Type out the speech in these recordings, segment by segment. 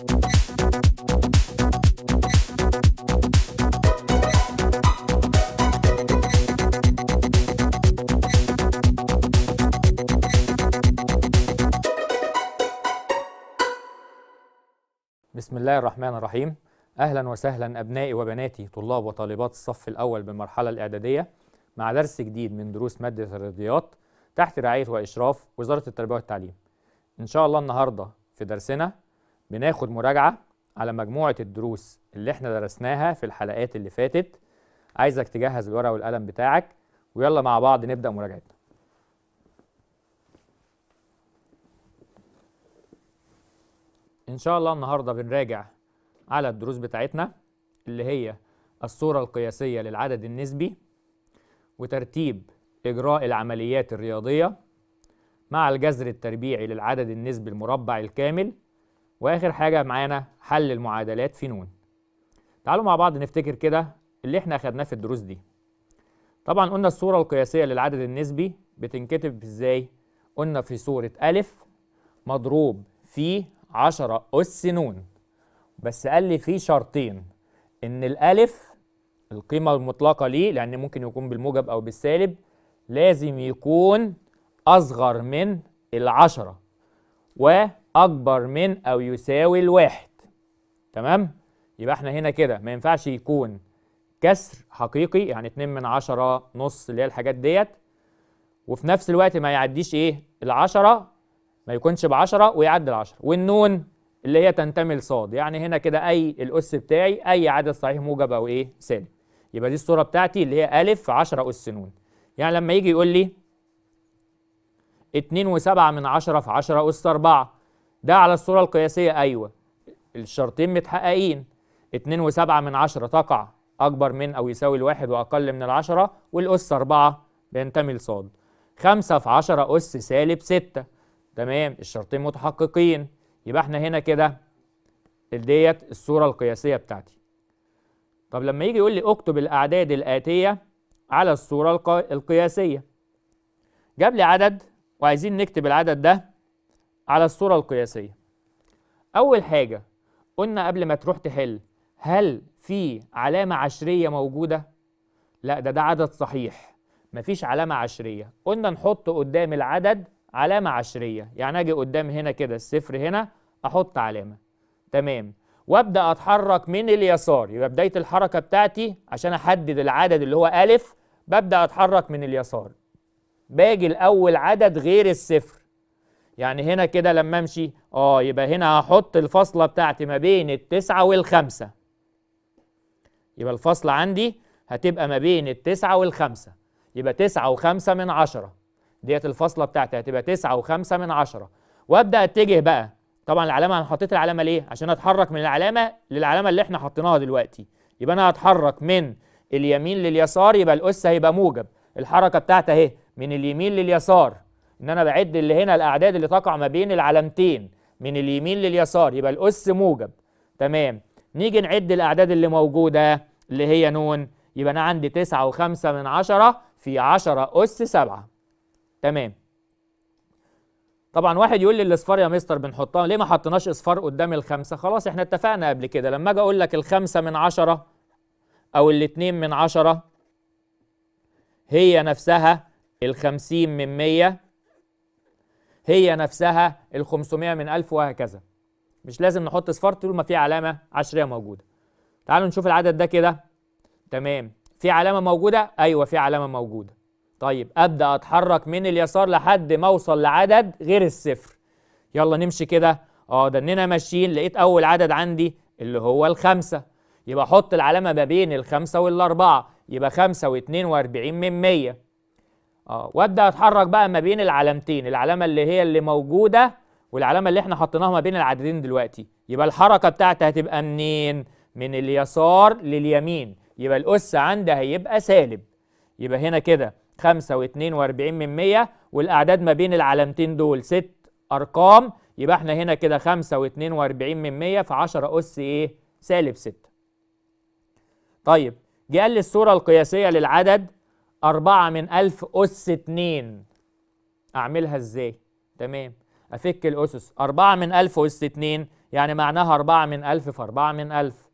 بسم الله الرحمن الرحيم اهلا وسهلا ابنائي وبناتي طلاب وطالبات الصف الاول بالمرحله الاعداديه مع درس جديد من دروس ماده الرياضيات تحت رعايه واشراف وزاره التربيه والتعليم ان شاء الله النهارده في درسنا بناخد مراجعة على مجموعة الدروس اللي احنا درسناها في الحلقات اللي فاتت عايزك تجهز الورقة والقلم بتاعك ويلا مع بعض نبدأ مراجعتنا إن شاء الله النهاردة بنراجع على الدروس بتاعتنا اللي هي الصورة القياسية للعدد النسبي وترتيب إجراء العمليات الرياضية مع الجذر التربيعي للعدد النسبي المربع الكامل واخر حاجه معانا حل المعادلات في نون تعالوا مع بعض نفتكر كده اللي احنا اخدناه في الدروس دي طبعا قلنا الصوره القياسيه للعدد النسبي بتنكتب ازاي قلنا في صوره الف مضروب في عشرة اس نون بس قال لي في شرطين ان الالف القيمه المطلقه ليه لان ممكن يكون بالموجب او بالسالب لازم يكون اصغر من العشرة و اكبر من او يساوي الواحد تمام يبقى احنا هنا كده ما ينفعش يكون كسر حقيقي يعني 2 من 10 نص اللي هي الحاجات ديت وفي نفس الوقت ما يعديش ايه العشرة ما يكونش ب 10 ويعدي العشرة والنون اللي هي تنتمي لصاد يعني هنا كده اي الاس بتاعي اي عدد صحيح موجب او ايه سالب يبقى دي الصوره بتاعتي اللي هي الف 10 اس نون يعني لما يجي يقول لي 2 و7 من 10 في 10 اس 4 ده على الصورة القياسية أيوة الشرطين متحققين 2 و7 من عشرة تقع أكبر من أو يساوي الواحد وأقل من العشرة والأس 4 بينتمي لصاد 5 في 10 أس سالب 6 تمام الشرطين متحققين يبقى احنا هنا كده ديت الصورة القياسية بتاعتي طب لما يجي يقول لي اكتب الأعداد الآتية على الصورة القياسية جاب لي عدد وعايزين نكتب العدد ده على الصورة القياسية أول حاجة قلنا قبل ما تروح تحل هل في علامة عشرية موجودة؟ لا ده ده عدد صحيح مفيش علامة عشرية قلنا نحط قدام العدد علامة عشرية يعني أجي قدام هنا كده الصفر هنا أحط علامة تمام وابدا اتحرك من اليسار يبقى بدايه الحركه بتاعتي عشان احدد العدد اللي هو الف ببدا اتحرك من اليسار باجي لاول عدد غير الصفر يعني هنا كده لما امشي اه يبقى هنا هحط الفاصله بتاعتي ما بين التسعه والخمسه يبقى الفاصله عندي هتبقى ما بين التسعه والخمسه يبقى تسعه وخمسه من عشره ديت الفاصله بتاعتي هتبقى تسعه وخمسه من عشره وابدا اتجه بقى طبعا العلامه انا حطيت العلامه ليه؟ عشان اتحرك من العلامه للعلامه اللي احنا حطيناها دلوقتي يبقى انا هتحرك من اليمين لليسار يبقى الاس هيبقى موجب الحركه بتاعتي اهي من اليمين لليسار ان انا بعد اللي هنا الاعداد اللي تقع ما بين العلامتين من اليمين لليسار يبقى الاس موجب تمام نيجي نعد الاعداد اللي موجوده اللي هي نون يبقى انا عندي 9 وخمسة من عشرة في عشرة اس سبعة تمام طبعا واحد يقول لي الاصفار يا مستر بنحطها ليه ما حطيناش اصفار قدام الخمسه خلاص احنا اتفقنا قبل كده لما اجي اقول لك الخمسه من عشرة او الاتنين من عشرة هي نفسها الخمسين من مية هي نفسها ال 500 من 1000 وهكذا مش لازم نحط صفار طول ما في علامه عشريه موجوده تعالوا نشوف العدد ده كده تمام في علامه موجوده ايوه في علامه موجوده طيب ابدا اتحرك من اليسار لحد ما اوصل لعدد غير الصفر يلا نمشي كده اه ده اننا ماشيين لقيت اول عدد عندي اللي هو الخمسه يبقى احط العلامه ما بين الخمسه والاربعه يبقى خمسه واتنين واربعين من 100 اه وابدا اتحرك بقى ما بين العلامتين العلامه اللي هي اللي موجوده والعلامه اللي احنا حطيناها ما بين العددين دلوقتي يبقى الحركه بتاعتي هتبقى منين من اليسار لليمين يبقى الاس عندي هيبقى سالب يبقى هنا كده 5 و42 من 100 والاعداد ما بين العلامتين دول ست ارقام يبقى احنا هنا كده 5 و42 من 100 في 10 اس ايه سالب 6 طيب جه قال لي الصوره القياسيه للعدد 4 من ألف أس 2 أعملها إزاي؟ تمام أفك الأسس 4 من ألف أس 2 يعني معناها 4 من ألف في 4 من ألف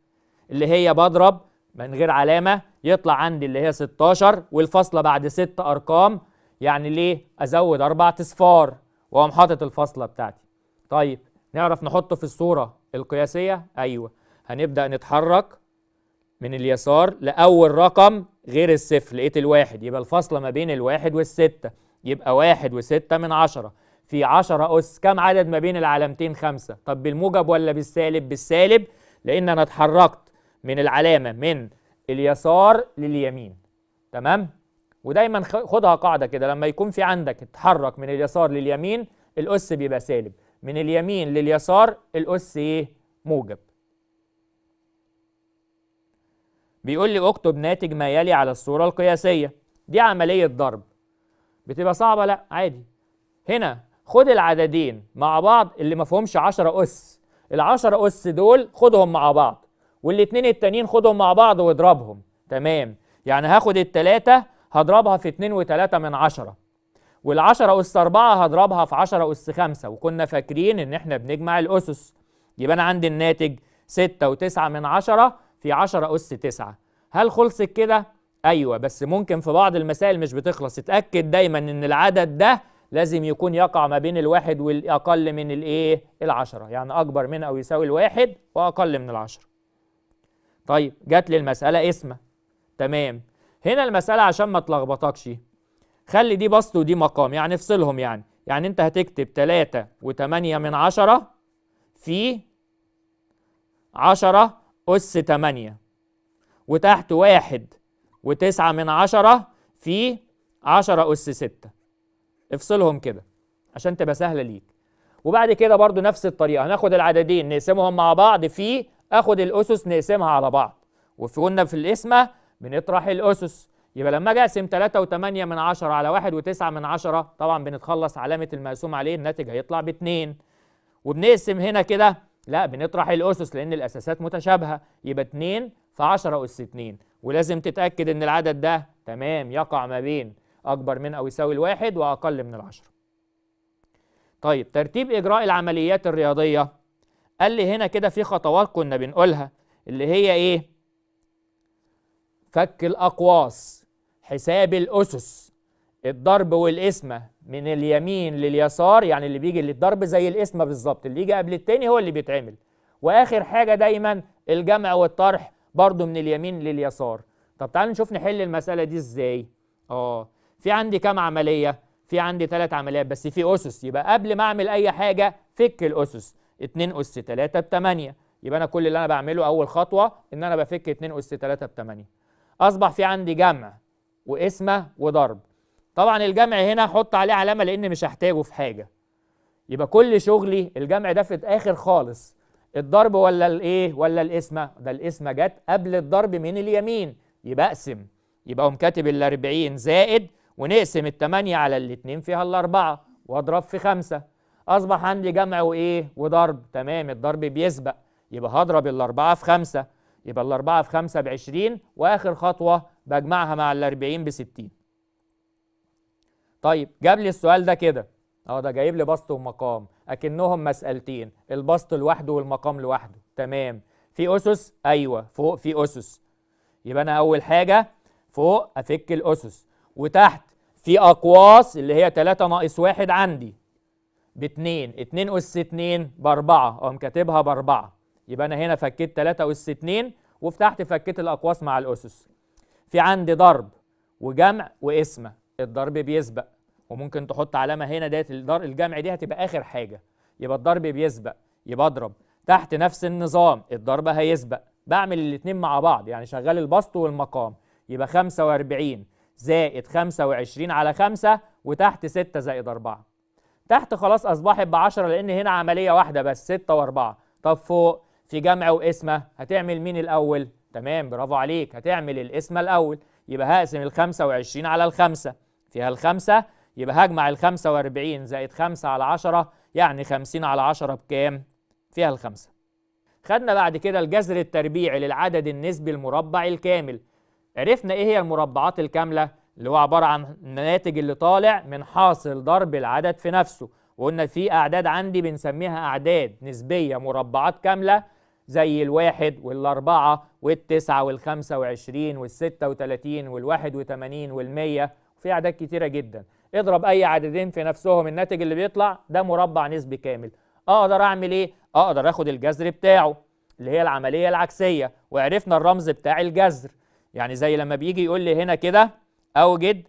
اللي هي بضرب من غير علامة يطلع عندي اللي هي 16 والفاصلة بعد ست أرقام يعني ليه أزود أربعة أصفار وأقوم حاطط الفاصلة بتاعتي طيب نعرف نحطه في الصورة القياسية؟ أيوه هنبدأ نتحرك من اليسار لأول رقم غير الصفر لقيت الواحد يبقى الفاصلة ما بين الواحد والستة يبقى واحد وستة من عشرة في عشرة أس كم عدد ما بين العلامتين خمسة طب بالموجب ولا بالسالب بالسالب لأن أنا اتحركت من العلامة من اليسار لليمين تمام ودايما خدها قاعدة كده لما يكون في عندك اتحرك من اليسار لليمين الأس بيبقى سالب من اليمين لليسار الأس إيه موجب بيقول لي اكتب ناتج ما يلي على الصورة القياسية دي عملية ضرب بتبقى صعبة لا عادي هنا خد العددين مع بعض اللي ما فيهمش 10 أس ال 10 أس دول خدهم مع بعض والاثنين التانيين خدهم مع بعض واضربهم تمام يعني هاخد التلاتة هضربها في 2 و3 من 10 وال10 أس 4 هضربها في 10 أس 5 وكنا فاكرين إن إحنا بنجمع الأسس يبقى أنا عندي الناتج 6 و9 من 10 في 10 أس 9 هل خلصت كده؟ أيوة بس ممكن في بعض المسائل مش بتخلص اتأكد دايما إن العدد ده لازم يكون يقع ما بين الواحد والأقل من الإيه؟ العشرة يعني أكبر من أو يساوي الواحد وأقل من العشرة طيب جات لي المسألة اسمة تمام هنا المسألة عشان ما تلخبطكش خلي دي بسط ودي مقام يعني افصلهم يعني يعني انت هتكتب 3 و8 من 10 في 10 أس 8 وتحت واحد وتسعة من عشرة في عشرة أس ستة افصلهم كده عشان تبقى سهلة ليك وبعد كده برضو نفس الطريقة هناخد العددين نقسمهم مع بعض في اخد الأسس نقسمها على بعض وفي قلنا في القسمة بنطرح الأسس يبقى لما اجي اقسم 3 و8 من 10 على 1 و9 من 10 طبعا بنتخلص علامة المقسوم عليه الناتج هيطلع ب2 وبنقسم هنا كده لا بنطرح الاسس لان الاساسات متشابهه يبقى 2 في 10 اس 2 ولازم تتاكد ان العدد ده تمام يقع ما بين اكبر من او يساوي الواحد واقل من العشرة طيب ترتيب اجراء العمليات الرياضيه قال لي هنا كده في خطوات كنا بنقولها اللي هي ايه فك الاقواس حساب الاسس الضرب والقسمه من اليمين لليسار يعني اللي بيجي للضرب زي القسمه بالظبط اللي يجي قبل التاني هو اللي بيتعمل واخر حاجه دايما الجمع والطرح برضو من اليمين لليسار طب تعالوا نشوف نحل المساله دي ازاي اه في عندي كام عمليه في عندي تلات عمليات بس في اسس يبقى قبل ما اعمل اي حاجه فك الاسس 2 اس 3 ب 8 يبقى انا كل اللي انا بعمله اول خطوه ان انا بفك 2 اس 3 ب 8 اصبح في عندي جمع وقسمه وضرب طبعا الجمع هنا حط عليه علامه لان مش هحتاجه في حاجه يبقى كل شغلي الجمع ده في الاخر خالص الضرب ولا الايه ولا القسمه ده القسمه جت قبل الضرب من اليمين يبقى اقسم يبقى اقوم كاتب ال 40 زائد ونقسم ال 8 على الاتنين فيها الاربعه واضرب في خمسه اصبح عندي جمع وايه وضرب تمام الضرب بيسبق يبقى هضرب الاربعه في خمسه يبقى الاربعه في خمسه ب 20 واخر خطوه بجمعها مع ال 40 ب 60 طيب جاب لي السؤال ده كده اه ده جايب لي بسط ومقام اكنهم مسالتين البسط لوحده والمقام لوحده تمام في اسس ايوه فوق في اسس يبقى انا اول حاجه فوق افك الاسس وتحت في اقواس اللي هي 3 ناقص 1 عندي ب 2 2 اس 2 ب 4 اقوم كاتبها ب 4 يبقى انا هنا فكيت 3 اس 2 وفتحت فكيت الاقواس مع الاسس في عندي ضرب وجمع وقسمه الضرب بيسبق وممكن تحط علامه هنا ديت الجمع دي هتبقى اخر حاجه يبقى الضرب بيسبق يبقى اضرب تحت نفس النظام الضرب هيسبق بعمل الاثنين مع بعض يعني شغال البسط والمقام يبقى 45 زائد 25 على 5 وتحت 6 زائد 4 تحت خلاص اصبحت ب 10 لان هنا عمليه واحده بس 6 و4 طب فوق في جمع وقسمه هتعمل مين الاول تمام برافو عليك هتعمل القسمه الاول يبقى هقسم ال 25 على الخمسه فيها الخمسة يبقى هجمع ال 45 زائد 5 على 10 يعني 50 على 10 بكام؟ فيها الخمسة خدنا بعد كده الجذر التربيعي للعدد النسبي المربع الكامل عرفنا ايه هي المربعات الكاملة اللي هو عبارة عن الناتج اللي طالع من حاصل ضرب العدد في نفسه وقلنا في أعداد عندي بنسميها أعداد نسبية مربعات كاملة زي الواحد والأربعة والتسعة والخمسة وعشرين والستة وتلاتين والواحد وتمانين والمية في اعداد كتيره جدا اضرب اي عددين في نفسهم الناتج اللي بيطلع ده مربع نسبي كامل اقدر اعمل ايه اقدر اخد الجذر بتاعه اللي هي العمليه العكسيه وعرفنا الرمز بتاع الجذر يعني زي لما بيجي يقول لي هنا كده اوجد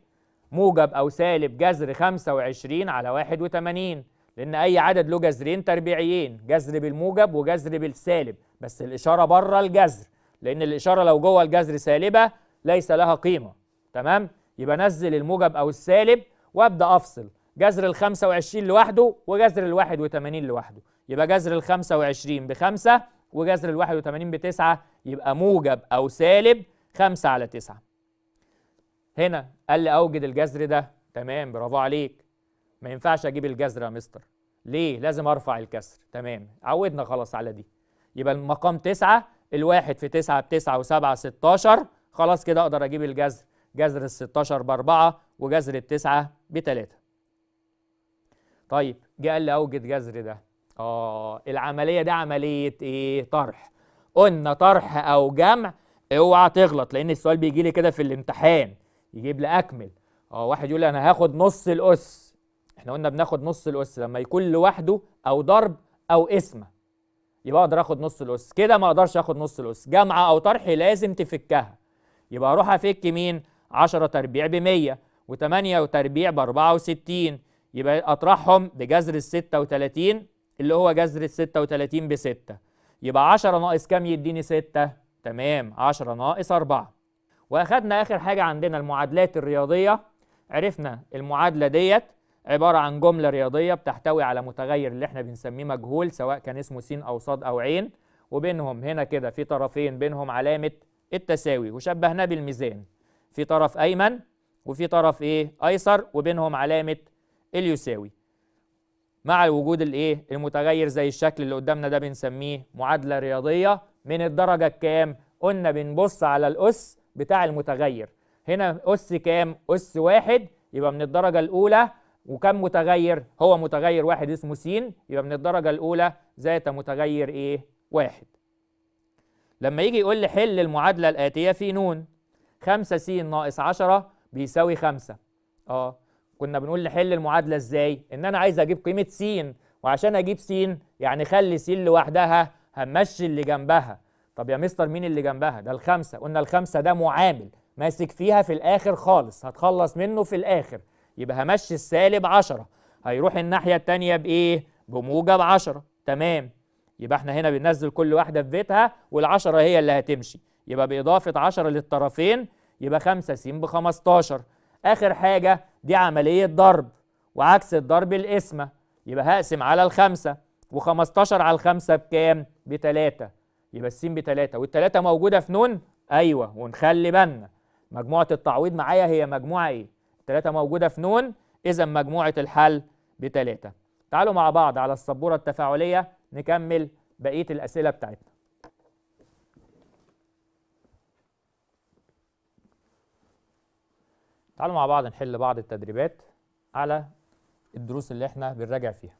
موجب او سالب جذر 25 على 81 لان اي عدد له جذرين تربيعيين جذر بالموجب وجذر بالسالب بس الاشاره بره الجذر لان الاشاره لو جوه الجذر سالبه ليس لها قيمه تمام يبقى نزل الموجب أو السالب وأبدأ أفصل جذر ال 25 لوحده وجذر ال 81 لوحده يبقى جذر ال 25 بخمسة وجذر ال 81 بتسعة يبقى موجب أو سالب 5 على 9 هنا قال لي أوجد الجذر ده تمام برافو عليك ما ينفعش أجيب الجذر يا مستر ليه؟ لازم أرفع الكسر تمام عودنا خلاص على دي يبقى المقام 9 الواحد في 9 ب 9 و7 16 خلاص كده أقدر أجيب الجذر جذر ال 16 ب 4 وجذر التسعة ب 3 طيب جه قال لي اوجد جذر ده اه العمليه ده عمليه ايه طرح قلنا طرح او جمع اوعى تغلط لان السؤال بيجي لي كده في الامتحان يجيب لي اكمل اه واحد يقول لي انا هاخد نص الاس احنا قلنا بناخد نص الاس لما يكون لوحده او ضرب او قسمه يبقى اقدر اخد نص الاس كده ما اقدرش اخد نص الاس جمعه او طرح لازم تفكها يبقى اروح افك مين 10 تربيع ب 100 و8 تربيع ب 64 يبقى اطرحهم بجذر ال 36 اللي هو جذر ال 36 ب 6 يبقى 10 ناقص كام يديني 6 تمام 10 ناقص 4 واخدنا اخر حاجه عندنا المعادلات الرياضيه عرفنا المعادله ديت عباره عن جمله رياضيه بتحتوي على متغير اللي احنا بنسميه مجهول سواء كان اسمه س او ص او عين وبينهم هنا كده في طرفين بينهم علامه التساوي وشبهناه بالميزان في طرف أيمن وفي طرف إيه أيسر وبينهم علامة اليساوي مع وجود الإيه المتغير زي الشكل اللي قدامنا ده بنسميه معادلة رياضية من الدرجة الكام قلنا بنبص على الأس بتاع المتغير هنا أس كام أس واحد يبقى من الدرجة الأولى وكم متغير هو متغير واحد اسمه س يبقى من الدرجة الأولى ذات متغير إيه واحد لما يجي يقول لي حل المعادلة الآتية في نون 5 س ناقص 10 بيساوي 5 اه كنا بنقول نحل المعادله ازاي ان انا عايز اجيب قيمه س وعشان اجيب س يعني خلي س لوحدها همشي اللي جنبها طب يا مستر مين اللي جنبها ده الخمسه قلنا الخمسه ده معامل ماسك فيها في الاخر خالص هتخلص منه في الاخر يبقى همشي السالب 10 هيروح الناحيه الثانيه بايه بموجب 10 تمام يبقى احنا هنا بننزل كل واحده في بيتها والعشرة هي اللي هتمشي يبقى بإضافة 10 للطرفين يبقى 5 س ب 15 آخر حاجة دي عملية ضرب وعكس الضرب القسمة يبقى هقسم على الخمسة و15 على الخمسة بكام؟ بتلاتة يبقى السين بتلاتة والتلاتة موجودة في نون؟ أيوه ونخلي بالنا مجموعة التعويض معايا هي مجموعة إيه؟ التلاتة موجودة في نون إذا مجموعة الحل بتلاتة تعالوا مع بعض على السبورة التفاعلية نكمل بقية الأسئلة بتاعتنا تعالوا مع بعض نحل بعض التدريبات على الدروس اللي احنا بنراجع فيها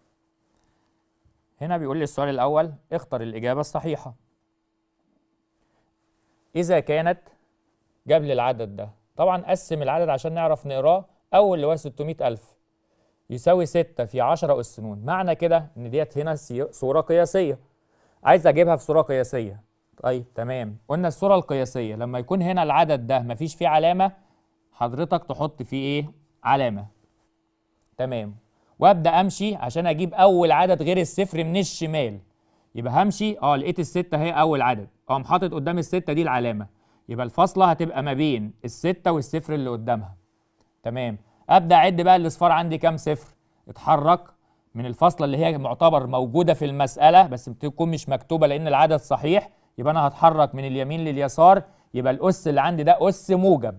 هنا بيقول لي السؤال الأول اختر الإجابة الصحيحة إذا كانت جاب لي العدد ده طبعا قسم العدد عشان نعرف نقراه أول اللي هو 600000 يساوي 6 في 10 أس نون معنى كده إن ديت هنا صورة قياسية عايز أجيبها في صورة قياسية طيب تمام قلنا الصورة القياسية لما يكون هنا العدد ده مفيش فيه علامة حضرتك تحط فيه ايه علامه تمام وابدا امشي عشان اجيب اول عدد غير الصفر من الشمال يبقى همشي اه لقيت الستة هي اول عدد اقوم حاطط قدام الستة دي العلامة يبقى الفاصلة هتبقى ما بين الستة والصفر اللي قدامها تمام ابدا اعد بقى الاصفار عندي كام صفر اتحرك من الفاصلة اللي هي معتبر موجودة في المسألة بس بتكون مش مكتوبة لان العدد صحيح يبقى انا هتحرك من اليمين لليسار يبقى الاس اللي عندي ده اس موجب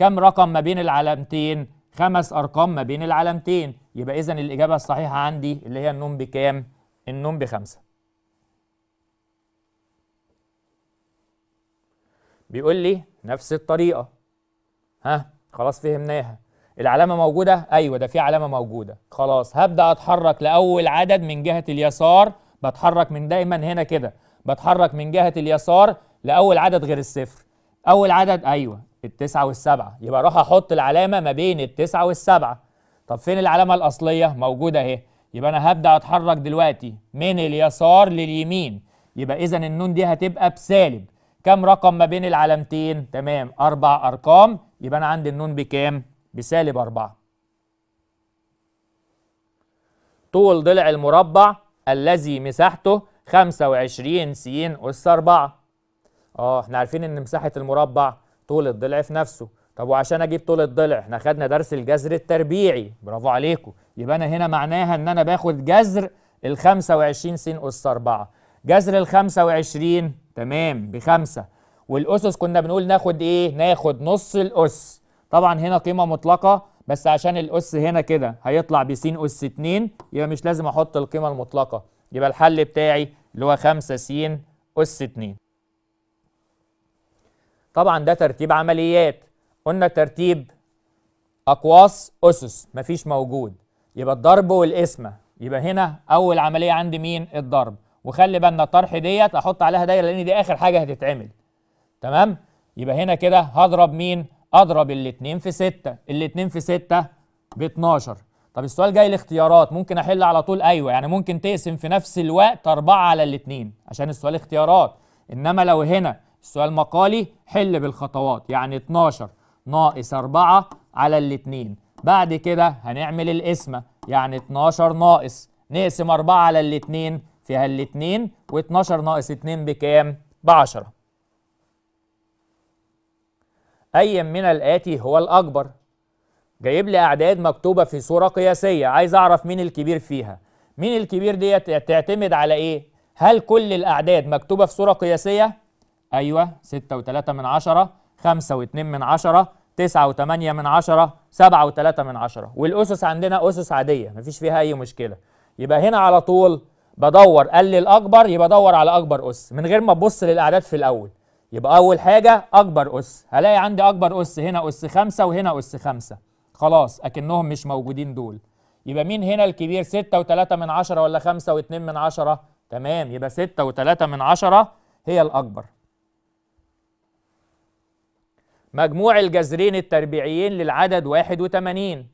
كم رقم ما بين العلامتين خمس ارقام ما بين العلامتين يبقى اذا الاجابه الصحيحه عندي اللي هي النوم بكام النوم بخمسه بيقول لي نفس الطريقه ها خلاص فهمناها العلامه موجوده ايوه ده في علامه موجوده خلاص هبدا اتحرك لاول عدد من جهه اليسار بتحرك من دايما هنا كده بتحرك من جهه اليسار لاول عدد غير الصفر اول عدد ايوه التسعة والسبعة يبقى اروح احط العلامة ما بين التسعة والسبعة طب فين العلامة الأصلية؟ موجودة أهي يبقى أنا هبدأ أتحرك دلوقتي من اليسار لليمين يبقى إذا النون دي هتبقى بسالب كم رقم ما بين العلامتين؟ تمام أربع أرقام يبقى أنا عندي النون بكام؟ بسالب أربعة طول ضلع المربع الذي مساحته 25 س أس 4 اه احنا عارفين ان مساحة المربع طول الضلع في نفسه طب وعشان اجيب طول الضلع احنا خدنا درس الجذر التربيعي برافو عليكم يبقى انا هنا معناها ان انا باخد جذر ال 25 س اس 4 جذر ال 25 تمام بخمسة والاسس كنا بنقول ناخد ايه ناخد نص الاس طبعا هنا قيمه مطلقه بس عشان الاس هنا كده هيطلع ب س اس 2 يبقى مش لازم احط القيمه المطلقه يبقى الحل بتاعي اللي هو 5 س اس 2 طبعا ده ترتيب عمليات قلنا ترتيب اقواس اسس مفيش موجود يبقى الضرب والقسمه يبقى هنا اول عمليه عندي مين الضرب وخلي بالنا الطرح ديت احط عليها دايره لان دي اخر حاجه هتتعمل تمام يبقى هنا كده هضرب مين اضرب الاثنين في 6 الاثنين في 6 ب 12 طب السؤال جاي الاختيارات ممكن احل على طول ايوه يعني ممكن تقسم في نفس الوقت 4 على الاثنين عشان السؤال اختيارات انما لو هنا السؤال مقالي حل بالخطوات يعني 12 ناقص 4 على الاتنين بعد كده هنعمل القسمة يعني 12 ناقص نقسم 4 على الاتنين فيها الاتنين و12 ناقص 2 بكام؟ ب 10 أي من الآتي هو الأكبر؟ جايب لي أعداد مكتوبة في صورة قياسية عايز أعرف مين الكبير فيها مين الكبير ديت تعتمد على إيه؟ هل كل الأعداد مكتوبة في صورة قياسية؟ أيوة ستة وتلاتة من عشرة خمسة واتنين من عشرة تسعة وتمانية من عشرة سبعة وتلاتة من عشرة والأسس عندنا أسس عادية مفيش فيها أي مشكلة يبقى هنا على طول بدور قال لي الأكبر يبقى أدور على أكبر أس من غير ما أبص للأعداد في الأول يبقى أول حاجة أكبر أس هلاقي عندي أكبر أس هنا أس خمسة وهنا أس خمسة خلاص أكنهم مش موجودين دول يبقى مين هنا الكبير ستة وتلاتة من عشرة ولا خمسة واتنين من عشرة تمام يبقى ستة وتلاتة من عشرة هي الأكبر مجموع الجذرين التربيعيين للعدد 81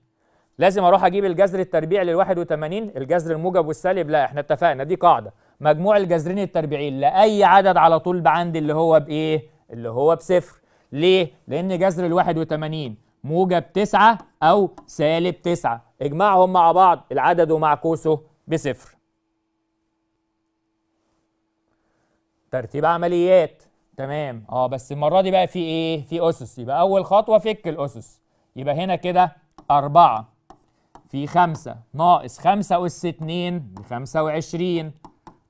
لازم اروح اجيب الجذر التربيعي لل 81 الجذر الموجب والسالب لا احنا اتفقنا دي قاعده مجموع الجذرين التربيعيين لاي عدد على طول عندي اللي هو بايه اللي هو بصفر ليه لان جذر ال 81 موجب 9 او سالب 9 اجمعهم مع بعض العدد ومعكوسه بصفر ترتيب عمليات تمام اه بس المره دي بقى في ايه في اسس يبقى اول خطوه فك الاسس يبقى هنا كده أربعة في خمسة ناقص خمسة اس اتنين بخمسة 25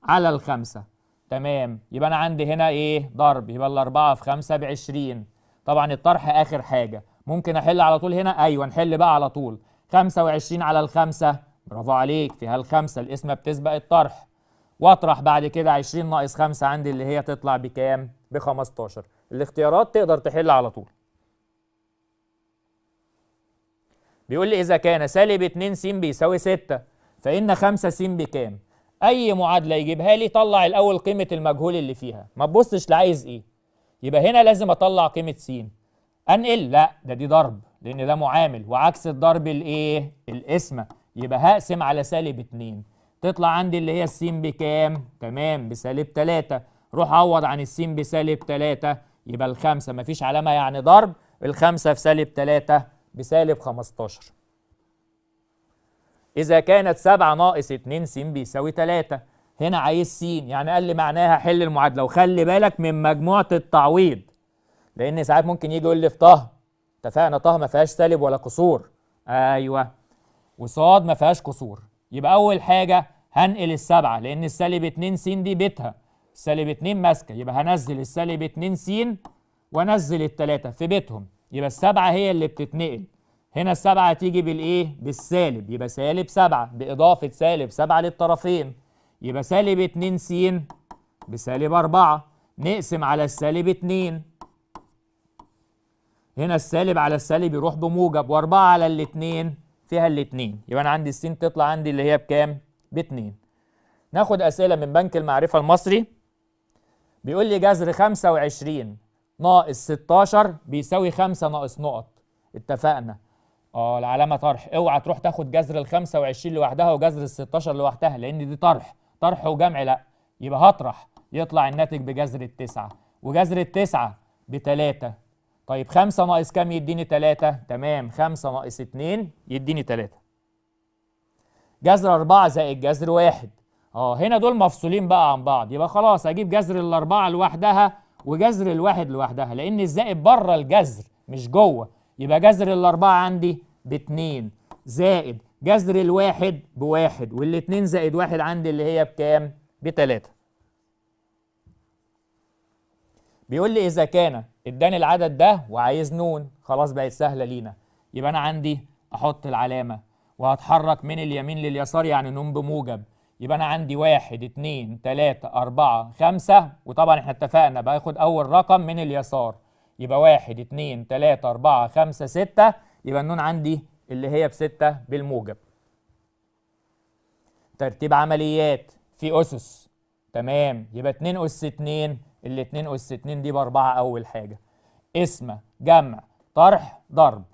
على الخمسة تمام يبقى انا عندي هنا ايه ضرب يبقى الأربعة في خمسة بعشرين 20 طبعا الطرح اخر حاجه ممكن احل على طول هنا ايوه نحل بقى على طول 25 على الخمسة برافو عليك في هالخمسة القسمه بتسبق الطرح واطرح بعد كده 20 ناقص خمسة عندي اللي هي تطلع بكام ب 15 الاختيارات تقدر تحل على طول بيقول لي إذا كان سالب 2 س بيساوي 6 فإن 5 س بكام؟ أي معادلة يجيبها لي طلع الأول قيمة المجهول اللي فيها ما تبصش لعايز إيه يبقى هنا لازم أطلع قيمة س أنقل لا ده دي ضرب لأن ده معامل وعكس الضرب الإيه؟ القسمة يبقى هقسم على سالب 2 تطلع عندي اللي هي الس بكام؟ تمام بسالب 3 روح عوض عن السين بسالب 3 يبقى الخمسة مفيش علامة يعني ضرب الخمسة في سالب 3 بسالب 15 إذا كانت 7 ناقص 2 س بيساوي 3 هنا عايز س يعني قال لي معناها حل المعادلة وخلي بالك من مجموعة التعويض لأن ساعات ممكن يجي يقول لي في طه اتفقنا طه ما فيهاش سالب ولا قصور أيوه وصاد ما فيهاش قصور يبقى أول حاجة هنقل السبعة لأن السالب 2 س دي بيتها سالب 2 ماسكه يبقى هنزل السالب 2 س وانزل الثلاثه في بيتهم يبقى السبعه هي اللي بتتنقل هنا السبعه تيجي بالايه؟ بالسالب يبقى سالب 7 باضافه سالب 7 للطرفين يبقى سالب 2 س بسالب 4 نقسم على السالب 2 هنا السالب على السالب يروح بموجب و4 على الاثنين فيها الاثنين يبقى انا عندي السين تطلع عندي اللي هي بكام؟ باتنين ناخد اسئله من بنك المعرفه المصري بيقول لي جذر 25 ناقص 16 بيساوي 5 ناقص نقط اتفقنا اه العلامه طرح اوعى تروح تاخد جذر ال 25 لوحدها وجذر ال 16 لوحدها لان دي طرح طرح وجمع لا يبقى هطرح يطلع الناتج بجذر التسعه وجذر التسعه بتلاته طيب 5 ناقص كام يديني 3 تمام 5 ناقص 2 يديني 3 جذر 4 زائد جذر 1 اه هنا دول مفصولين بقى عن بعض يبقى خلاص اجيب جذر الاربعه لوحدها وجذر الواحد لوحدها لان الزائد بره الجذر مش جوه يبقى جذر الاربعه عندي باتنين زائد جذر الواحد بواحد والاتنين زائد واحد عندي اللي هي بكام؟ بتلاته. بيقول لي اذا كان اداني العدد ده وعايز نون خلاص بقت سهله لينا يبقى انا عندي احط العلامه وهتحرك من اليمين لليسار يعني نون بموجب يبقى انا عندي واحد اتنين تلاتة اربعة خمسة وطبعا احنا اتفقنا باخد اول رقم من اليسار يبقى واحد اتنين تلاتة اربعة خمسة ستة يبقى النون عندي اللي هي بستة بالموجب ترتيب عمليات في اسس تمام يبقى اتنين اس اتنين اللي اتنين اس اتنين دي باربعة اول حاجة اسمة جمع طرح ضرب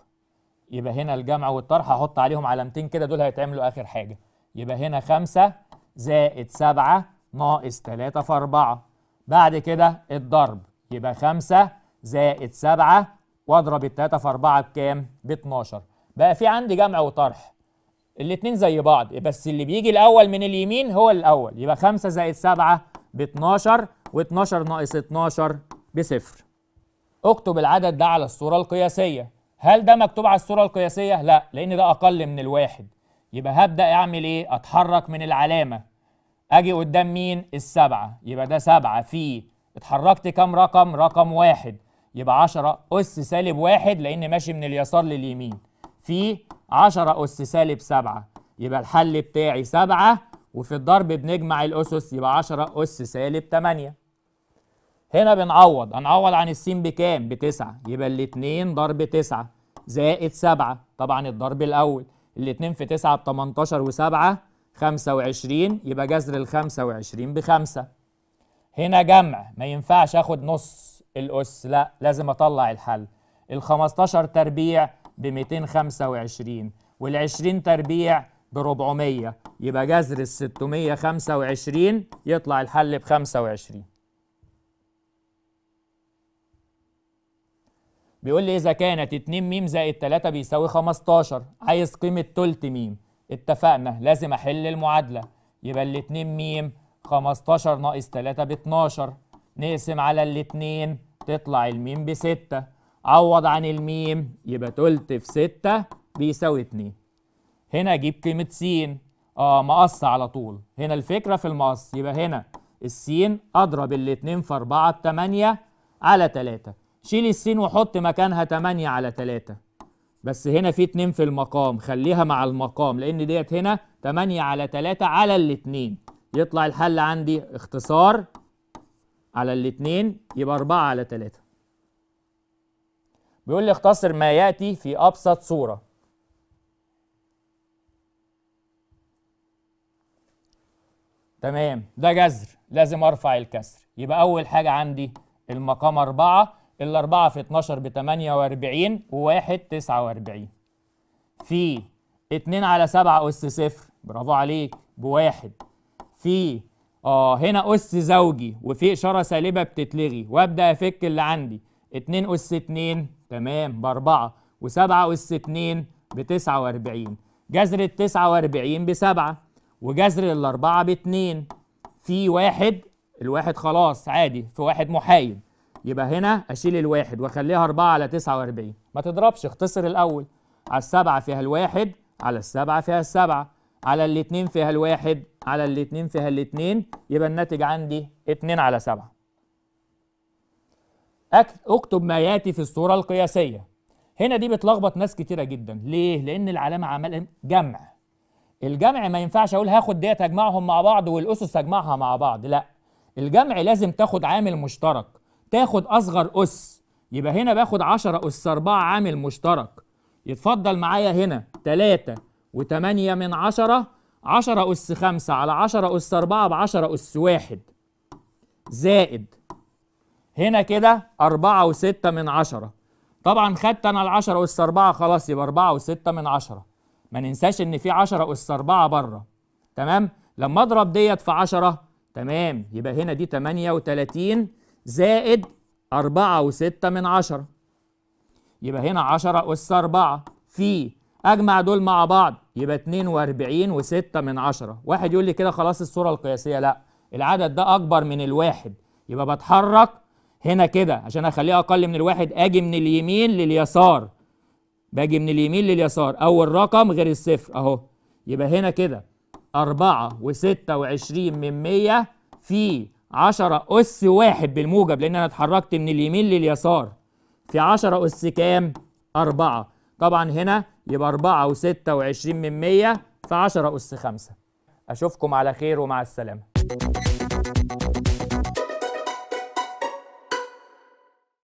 يبقى هنا الجمع والطرح هحط عليهم علامتين كده دول هيتعملوا اخر حاجة يبقى هنا خمسة زائد 7 ناقص 3 في 4 بعد كده الضرب يبقى 5 زائد 7 واضرب ال 3 في 4 بكام؟ ب 12 بقى في عندي جمع وطرح الاتنين زي بعض بس اللي بيجي الاول من اليمين هو الاول يبقى 5 زائد 7 ب 12 و12 ناقص 12 بصفر اكتب العدد ده على الصوره القياسيه هل ده مكتوب على الصوره القياسيه لا لان ده اقل من الواحد يبقى هبدأ أعمل إيه؟ أتحرك من العلامة أجي قدام مين؟ السبعة يبقى ده سبعة في اتحركت كام رقم؟ رقم واحد يبقى 10 أس سالب واحد لأن ماشي من اليسار لليمين في 10 أس سالب سبعة يبقى الحل بتاعي سبعة وفي الضرب بنجمع الأسس يبقى 10 أس سالب تمانية هنا بنعوض هنعوض عن السين بكام؟ بتسعة يبقى الاتنين ضرب تسعة زائد سبعة طبعا الضرب الأول الاتنين في تسعة ب 18 وسبعة 25 يبقى جذر ال 25 بخمسة هنا جمع ما ينفعش اخد نص الاس لا لازم اطلع الحل ال 15 تربيع ب 225 وال 20 تربيع ب 400 يبقى جذر ال 625 يطلع الحل ب 25 بيقول لي إذا كانت 2 م زائد 3 بيساوي 15 عايز قيمة تلت م اتفقنا لازم أحل المعادلة يبقى ال 2 م 15 ناقص 3 ب 12 نقسم على الاتنين تطلع الميم بستة عوض عن الميم يبقى تلت في ستة بيساوي اتنين هنا اجيب قيمة س اه مقص على طول هنا الفكرة في المقص يبقى هنا السين اضرب الاتنين في اربعة تمانية على تلاتة شيل السين وحط مكانها 8 على 3 بس هنا في 2 في المقام خليها مع المقام لان ديت هنا 8 على 3 على الاثنين يطلع الحل عندي اختصار على الاثنين يبقى 4 على 3 بيقول لي اختصر ما ياتي في ابسط صوره تمام ده جذر لازم ارفع الكسر يبقى اول حاجه عندي المقام 4 ال 4 في 12 ب 48 و1 49 في 2 على 7 أس 0 برافو عليك ب 1 في اه هنا أس زوجي وفي إشارة سالبة بتتلغي وأبدأ أفك اللي عندي 2 أس 2 تمام ب 4 و و7 أس 2 ب 49 جذر ال 49 ب 7 وجذر ال 4 ب 2 في 1 الواحد خلاص عادي في واحد محايد يبقى هنا اشيل الواحد واخليها 4 على 49 ما تضربش اختصر الاول على السبعه فيها الواحد على السبعه فيها السبعه على الاثنين فيها الواحد على الاثنين فيها الاثنين يبقى الناتج عندي 2 على 7 اكتب ما ياتي في الصوره القياسيه هنا دي بتلخبط ناس كتيره جدا ليه لان العلامه عمل جمع الجمع ما ينفعش اقول هاخد ديت اجمعهم مع بعض والاسس اجمعها مع بعض لا الجمع لازم تاخد عامل مشترك تاخد اصغر اس يبقى هنا باخد 10 اس 4 عامل مشترك يتفضل معايا هنا 3 و8 من 10 10 اس 5 على 10 اس 4 ب 10 اس 1 زائد هنا كده 4 و6 من 10 طبعا خدت انا ال 10 اس 4 خلاص يبقى 4 و6 من 10 ما ننساش ان في 10 اس 4 بره تمام لما اضرب ديت في 10 تمام يبقى هنا دي 38 زائد أربعة وستة من عشرة يبقى هنا عشرة أس أربعة في أجمع دول مع بعض يبقى 42 وستة من عشرة واحد يقول لي كده خلاص الصورة القياسية لا العدد ده أكبر من الواحد يبقى بتحرك هنا كده عشان أخليه أقل من الواحد أجي من اليمين لليسار باجي من اليمين لليسار أول رقم غير الصفر أهو يبقى هنا كده أربعة وستة وعشرين من مية في 10 أس واحد بالموجب لأن أنا اتحركت من اليمين لليسار في 10 أس كام؟ 4 طبعا هنا يبقى 4 و26 من 100 في 10 أس 5 أشوفكم على خير ومع السلامة